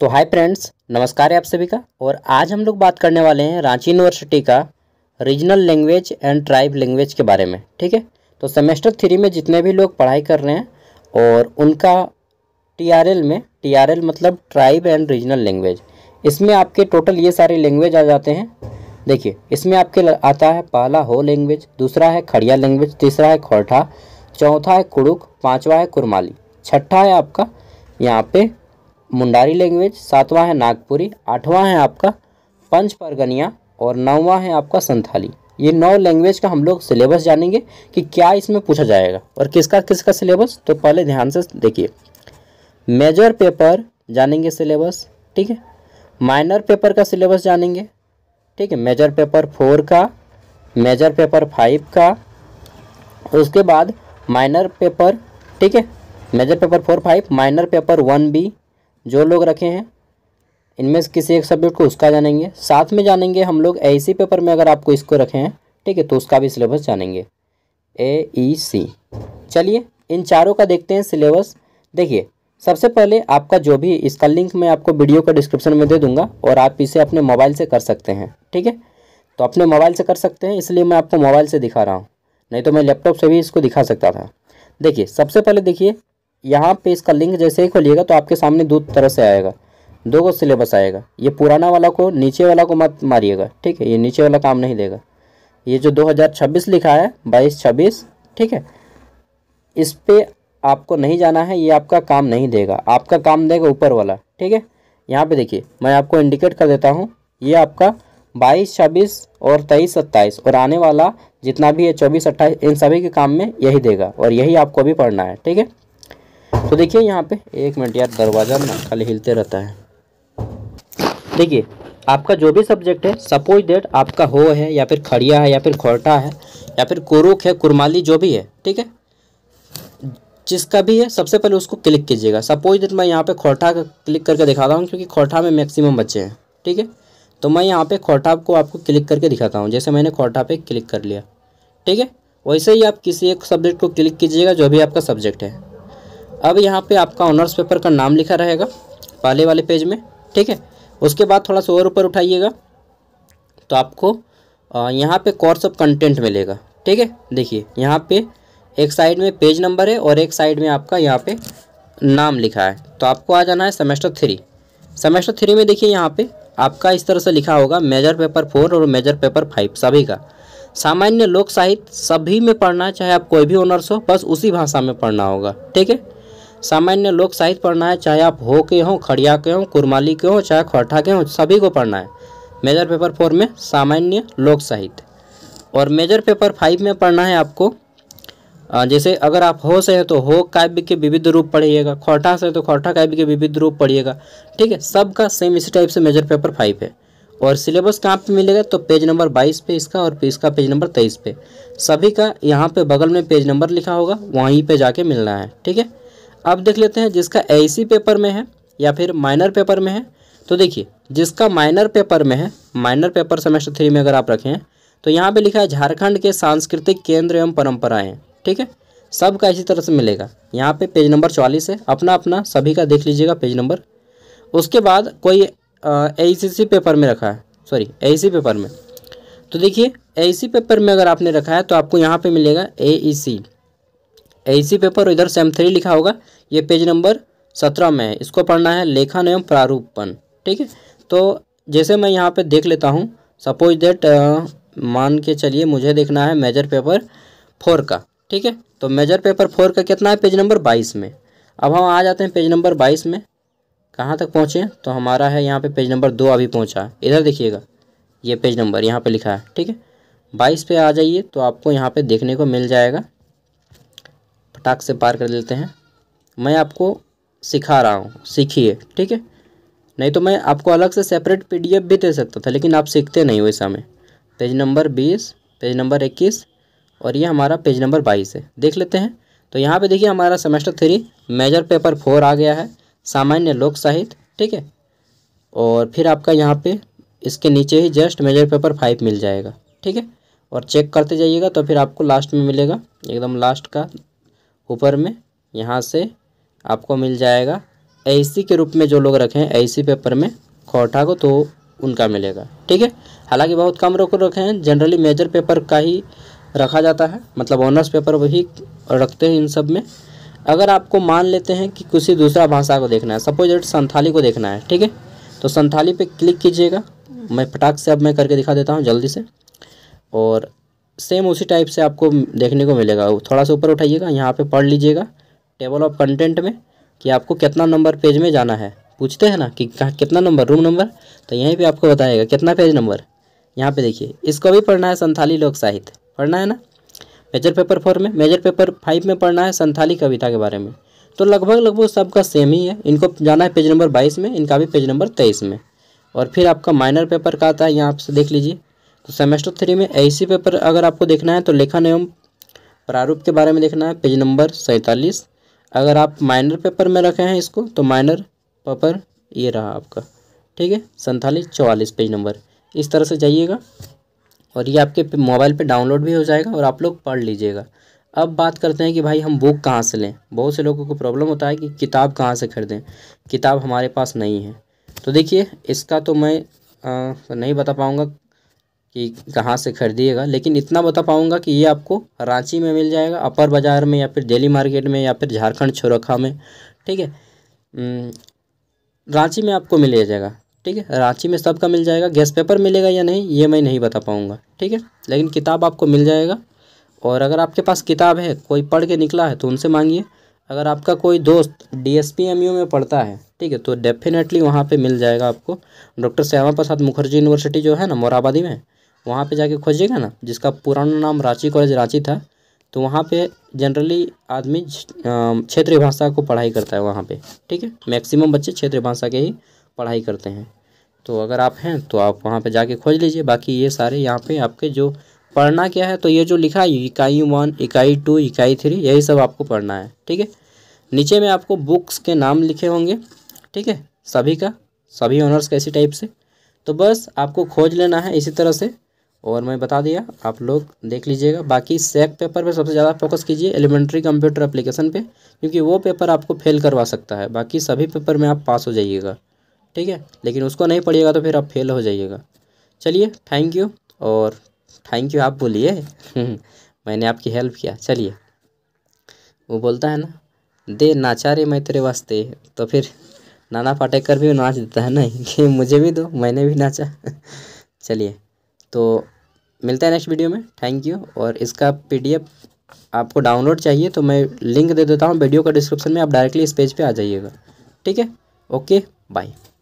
तो hi friends नमस्कार है आप सभी का और आज हम लोग बात करने वाले हैं रांची यूनिवर्सिटी का regional language and tribe language के बारे में ठीक है तो सेमेस्टर थ्री में जितने भी लोग पढ़ाई कर रहे हैं और उनका टीआरएल में टीआरएल मतलब ट्राइब एंड रीजनल लैंग्वेज इसमें आपके टोटल ये सारे लैंग्वेज आ जाते हैं देखिए इसमें आपके आता है पहला हो लैंग्वेज दूसरा है खड़िया लैंग्वेज तीसरा है खोरठा चौथा है कुड़ुक पाँचवा है कुरमाली छठा है आपका यहाँ पे मुंडारी लैंग्वेज सातवां है नागपुरी आठवां है आपका पंच परगनिया और नौवां है आपका संथाली ये नौ लैंग्वेज का हम लोग सिलेबस जानेंगे कि क्या इसमें पूछा जाएगा और किसका किसका सिलेबस तो पहले ध्यान से देखिए मेजर पेपर जानेंगे सिलेबस ठीक है माइनर पेपर का सिलेबस जानेंगे ठीक है मेजर पेपर फोर का मेजर पेपर फाइव का उसके बाद माइनर पेपर ठीक है major paper four five minor paper one B जो लोग रखे हैं इनमें से किसी एक सब्जेक्ट को उसका जानेंगे साथ में जानेंगे हम लोग ए सी पेपर में अगर आपको इसको रखे हैं ठीक है तो उसका भी सिलेबस जानेंगे ए ई सी चलिए इन चारों का देखते हैं सिलेबस देखिए सबसे पहले आपका जो भी इसका लिंक मैं आपको वीडियो का डिस्क्रिप्शन में दे दूंगा और आप इसे अपने मोबाइल से कर सकते हैं ठीक है तो अपने मोबाइल से कर सकते हैं इसलिए मैं आपको मोबाइल से दिखा रहा हूँ नहीं तो मैं लैपटॉप से भी इसको दिखा सकता था देखिए सबसे पहले देखिए यहाँ पे इसका लिंक जैसे ही खोलिएगा तो आपके सामने दो तरह से आएगा दो को सिलेबस आएगा ये पुराना वाला को नीचे वाला को मत मारिएगा ठीक है ये नीचे वाला काम नहीं देगा ये जो 2026 लिखा है बाईस छब्बीस ठीक है इस पर आपको नहीं जाना है ये आपका काम नहीं देगा आपका काम देगा ऊपर वाला ठीक है यहाँ पे देखिए मैं आपको इंडिकेट कर देता हूँ ये आपका बाईस छब्बीस और तेईस सत्ताईस और आने वाला जितना भी है चौबीस अट्ठाईस इन सभी के काम में यही देगा और यही आपको भी पढ़ना है ठीक है तो देखिए यहाँ पे एक मिनट यार दरवाज़ा ना खाली हिलते रहता है देखिए आपका जो भी सब्जेक्ट है सपोज डेट आपका हो है या फिर खड़िया है या फिर खोटा है या फिर कुरुक है कुरमाली जो भी है ठीक है जिसका भी है सबसे पहले उसको क्लिक कीजिएगा सपोज डेट मैं यहाँ पे खोटा का क्लिक करके दिखाता हूँ क्योंकि खोटा में मैक्सिमम बच्चे हैं ठीक है तो मैं यहाँ पे खोटा को आपको क्लिक करके दिखाता हूँ जैसे मैंने खोटा पे क्लिक कर लिया ठीक है वैसे ही आप किसी एक सब्जेक्ट को क्लिक कीजिएगा जो भी आपका सब्जेक्ट है अब यहाँ पे आपका ऑनर्स पेपर का नाम लिखा रहेगा पहले वाले पेज में ठीक है उसके बाद थोड़ा सा और ऊपर उठाइएगा तो आपको यहाँ पे कोर्स ऑफ कंटेंट मिलेगा ठीक है देखिए यहाँ पे एक साइड में पेज नंबर है और एक साइड में आपका यहाँ पे नाम लिखा है तो आपको आ जाना है सेमेस्टर थ्री सेमेस्टर थ्री में देखिए यहाँ पे आपका इस तरह से लिखा होगा मेजर पेपर फोर और मेजर पेपर फाइव सभी का सामान्य लोक साहित्य सभी में पढ़ना है चाहे आप कोई भी ऑनर्स हो बस उसी भाषा में पढ़ना होगा ठीक है सामान्य लोक साहित्य पढ़ना है चाहे आप हो के हों खड़िया के हों कुरमाली के हों चाहे खोटा के हों सभी को पढ़ना है मेजर पेपर फोर में सामान्य लोक साहित्य और मेजर पेपर फाइव में पढ़ना है आपको जैसे अगर आप हो से हैं तो हो काव्य के विविध रूप पढ़िएगा खोटा से तो खोटा काव्य के विविध रूप पढ़िएगा ठीक है सबका सेम इसी टाइप से मेजर पेपर फाइव है और सिलेबस कहाँ पे मिलेगा तो पेज नंबर बाईस पे इसका और इसका पेज नंबर तेईस पे सभी का यहाँ पे बगल में पेज नंबर लिखा होगा वहीं पे जाके मिलना है ठीक है अब देख लेते हैं जिसका ए पेपर में है या फिर माइनर पेपर में है तो देखिए जिसका माइनर पेपर में है माइनर पेपर सेमेस्टर थ्री में अगर आप रखें तो यहाँ पे लिखा है झारखंड के सांस्कृतिक केंद्र एवं परंपराएं ठीक है सब का इसी तरह से मिलेगा यहाँ पे पेज नंबर चौलीस है अपना अपना सभी का देख लीजिएगा पेज नंबर उसके बाद कोई ए पेपर में रखा है सॉरी ए पेपर में तो देखिए ए पेपर में अगर आपने रखा है तो आपको यहाँ पर मिलेगा ए ई सी पेपर इधर सेम थ्री लिखा होगा ये पेज नंबर सत्रह में है इसको पढ़ना है लेखन एवं प्रारूपण ठीक है तो जैसे मैं यहाँ पे देख लेता हूँ सपोज दैट मान के चलिए मुझे देखना है मेजर पेपर फोर का ठीक है तो मेजर पेपर फोर का कितना है पेज नंबर बाईस में अब हम आ जाते हैं पेज नंबर बाईस में कहाँ तक पहुँचे तो हमारा है यहाँ पे पेज नंबर दो अभी पहुँचा इधर देखिएगा ये पेज नंबर यहाँ पे लिखा है ठीक है बाईस पे आ जाइए तो आपको यहाँ पे देखने को मिल जाएगा फटाक से पार कर लेते हैं मैं आपको सिखा रहा हूँ सीखिए ठीक है नहीं तो मैं आपको अलग से सेपरेट पीडीएफ भी दे सकता था लेकिन आप सीखते नहीं हो इस समय पेज नंबर बीस पेज नंबर इक्कीस और ये हमारा पेज नंबर बाईस है देख लेते हैं तो यहाँ पे देखिए हमारा semester three major paper four आ गया है सामान्य लोक साहित्य ठीक है और फिर आपका यहाँ पे इसके नीचे ही जस्ट मेजर पेपर फाइव मिल जाएगा ठीक है और चेक करते जाइएगा तो फिर आपको लास्ट में मिलेगा एकदम लास्ट का ऊपर में यहाँ से आपको मिल जाएगा ऐसी के रूप में जो लोग रखें सी पेपर में खोटा को तो उनका मिलेगा ठीक है हालांकि बहुत कम लोग रखे हैं जनरली मेजर पेपर का ही रखा जाता है मतलब ऑनर्स पेपर वही रखते हैं इन सब में अगर आपको मान लेते हैं कि किसी दूसरा भाषा को देखना है सपोज एट संथाली को देखना है ठीक है तो संथाली पे क्लिक कीजिएगा मैं फटाक से अब मैं करके दिखा देता हूँ जल्दी से और सेम उसी टाइप से आपको देखने को मिलेगा थोड़ा सा ऊपर उठाइएगा यहाँ पे पढ़ लीजिएगा टेबल ऑफ कंटेंट में कि आपको कितना नंबर पेज में जाना है पूछते हैं ना कि कितना नंबर रूम नंबर तो यहीं पे आपको बताएगा कितना पेज नंबर यहाँ पे देखिए इसको भी पढ़ना है संथाली लोक साहित्य पढ़ना है ना मेजर पेपर फोर में मेजर पेपर फाइव में पढ़ना है संथाली कविता के बारे में तो लगभग लगभग सबका सेम ही है इनको जाना है पेज नंबर बाईस में इनका भी पेज नंबर तेईस में और फिर आपका माइनर पेपर का आता है यहाँ आपसे देख लीजिए तो सेमेस्टर थ्री में ऐसी पेपर अगर आपको देखना है तो लेखन एवं प्रारूप के बारे में देखना है पेज नंबर सैंतालीस अगर आप माइनर पेपर में रखे हैं इसको तो माइनर पेपर ये रहा आपका ठीक है सैंतालीस चौवालीस पेज नंबर इस तरह से जाइएगा और ये आपके मोबाइल पे डाउनलोड भी हो जाएगा और आप लोग पढ़ लीजिएगा अब बात करते हैं कि भाई हम बुक कहाँ से लें बहुत से लोगों को प्रॉब्लम होता है कि किताब कहाँ से खरीदें किताब हमारे पास नहीं है तो देखिए इसका तो मैं आ, नहीं बता पाऊँगा कि कहाँ से खरीदिएगा लेकिन इतना बता पाऊँगा कि ये आपको रांची में मिल जाएगा अपर बाज़ार में या फिर दिल्ली मार्केट में या फिर झारखंड छोरखा में ठीक है रांची में आपको मिल जाएगा ठीक है रांची में सबका मिल जाएगा गैस पेपर मिलेगा या नहीं ये मैं नहीं बता पाऊँगा ठीक है लेकिन किताब आपको मिल जाएगा और अगर आपके पास किताब है कोई पढ़ के निकला है तो उनसे मांगिए अगर आपका कोई दोस्त D S P M U में पढ़ता है ठीक है तो डेफिनेटली वहाँ पे मिल जाएगा आपको डॉक्टर श्यामा प्रसाद मुखर्जी यूनिवर्सिटी जो है ना मोराबादी में वहाँ पे जाके खोजिएगा ना जिसका पुराना नाम रांची कॉलेज रांची था तो वहाँ पे जनरली आदमी क्षेत्रीय भाषा को पढ़ाई करता है वहाँ पे ठीक है मैक्सिमम बच्चे क्षेत्रीय भाषा के ही पढ़ाई करते हैं तो अगर आप हैं तो आप वहाँ पे जाके खोज लीजिए बाकी ये सारे यहाँ पे आपके जो पढ़ना क्या है तो ये जो लिखा है इकाई वन इकाई टू इकाई थ्री यही सब आपको पढ़ना है ठीक है नीचे में आपको बुक्स के नाम लिखे होंगे ठीक है सभी का सभी ऑनर्स का इसी टाइप से तो बस आपको खोज लेना है इसी तरह से और मैं बता दिया आप लोग देख लीजिएगा बाकी सेक पेपर पे सबसे ज़्यादा फोकस कीजिए एलिमेंट्री कंप्यूटर एप्लीकेशन पे क्योंकि वो पेपर आपको फेल करवा सकता है बाकी सभी पेपर में आप पास हो जाइएगा ठीक है लेकिन उसको नहीं पढ़िएगा तो फिर आप फेल हो जाइएगा चलिए थैंक यू और थैंक यू आप बोलिए मैंने आपकी हेल्प किया चलिए वो बोलता है ना दे नाचा रे मैं तेरे वास्ते तो फिर नाना पाटेकर भी नाच देता है ना कि मुझे भी दो मैंने भी नाचा चलिए तो मिलता है नेक्स्ट वीडियो में थैंक यू और इसका पीडीएफ आपको डाउनलोड चाहिए तो मैं लिंक दे देता हूँ वीडियो का डिस्क्रिप्शन में आप डायरेक्टली इस पेज पे आ जाइएगा ठीक है ओके बाय